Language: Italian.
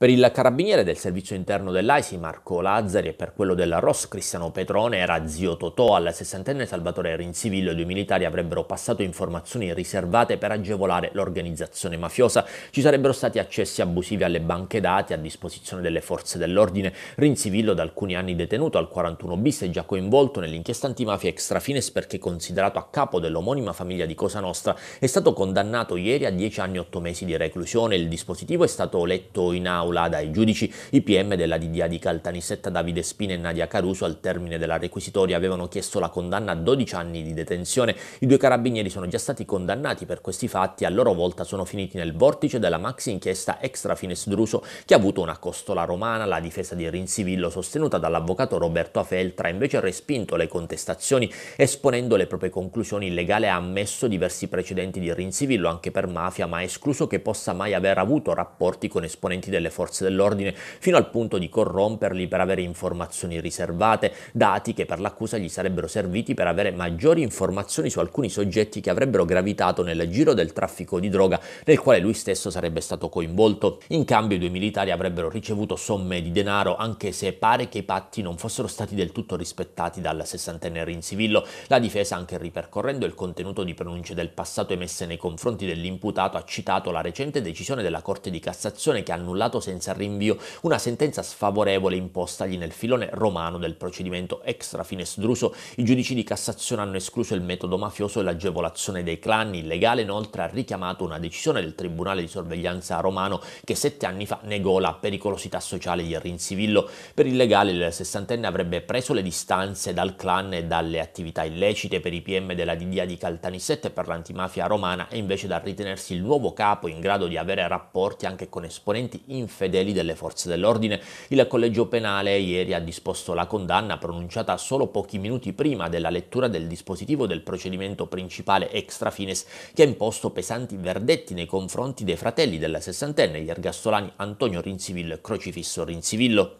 Per il carabiniere del servizio interno dell'AISI Marco Lazzari e per quello della ROS Cristiano Petrone era zio Totò, al sessantenne Salvatore Rinzivillo e due militari avrebbero passato informazioni riservate per agevolare l'organizzazione mafiosa. Ci sarebbero stati accessi abusivi alle banche dati a disposizione delle forze dell'ordine. Rinzivillo da alcuni anni detenuto al 41 bis è già coinvolto nell'inchiesta antimafia extrafines perché considerato a capo dell'omonima famiglia di Cosa Nostra è stato condannato ieri a 10 anni e 8 mesi di reclusione. Il dispositivo è stato letto in aula Maulada ai giudici, i PM della DDA di Caltanissetta Davide Spina e Nadia Caruso al termine della requisitoria avevano chiesto la condanna a 12 anni di detenzione. I due carabinieri sono già stati condannati per questi fatti e a loro volta sono finiti nel vortice della maxi inchiesta Extra Fines Druso che ha avuto una costola romana. La difesa di Rinzivillo sostenuta dall'avvocato Roberto Afeltra invece ha respinto le contestazioni esponendo le proprie conclusioni. Il legale ha ammesso diversi precedenti di Rinzivillo anche per mafia ma ha escluso che possa mai aver avuto rapporti con esponenti delle forze forze dell'ordine, fino al punto di corromperli per avere informazioni riservate, dati che per l'accusa gli sarebbero serviti per avere maggiori informazioni su alcuni soggetti che avrebbero gravitato nel giro del traffico di droga nel quale lui stesso sarebbe stato coinvolto. In cambio i due militari avrebbero ricevuto somme di denaro anche se pare che i patti non fossero stati del tutto rispettati dal sessantenne Rinzivillo. La difesa anche ripercorrendo il contenuto di pronunce del passato emesse nei confronti dell'imputato ha citato la recente decisione della Corte di Cassazione che ha annullato senza rinvio una sentenza sfavorevole impostagli nel filone romano del procedimento extra finestruso. I giudici di Cassazione hanno escluso il metodo mafioso e l'agevolazione dei clan. Il legale inoltre ha richiamato una decisione del Tribunale di sorveglianza romano che sette anni fa negò la pericolosità sociale di Rinzivillo. Per il legale il sessantenne avrebbe preso le distanze dal clan e dalle attività illecite per i PM della DDA di Caltanissette e per l'antimafia romana e invece da ritenersi il nuovo capo in grado di avere rapporti anche con esponenti inferiori fedeli delle forze dell'ordine. Il collegio penale ieri ha disposto la condanna pronunciata solo pochi minuti prima della lettura del dispositivo del procedimento principale extra fines che ha imposto pesanti verdetti nei confronti dei fratelli della sessantenne, gli ergastolani Antonio Rinzivillo e Crocifisso Rinzivillo.